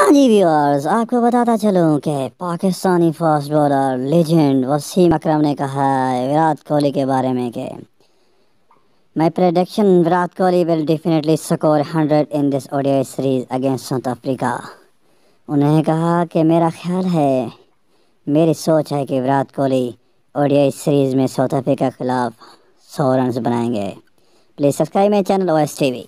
हाँ जी व्यूअर्स आपको बताता चलूँ कि Pakistani fast bowler legend Wasim Akram ने कहा है विराट कोहली के बारे में कि My prediction Virat Kohli will definitely score 100 in this ODI series against South Africa उन्होंने कहा कि मेरा ख्याल है मेरी सोच है कि विराट कोहली ओडीआई सीरीज़ में साउथ अफ्रीका के खिलाफ सौ रन बनाएंगे please subscribe my channel O S T we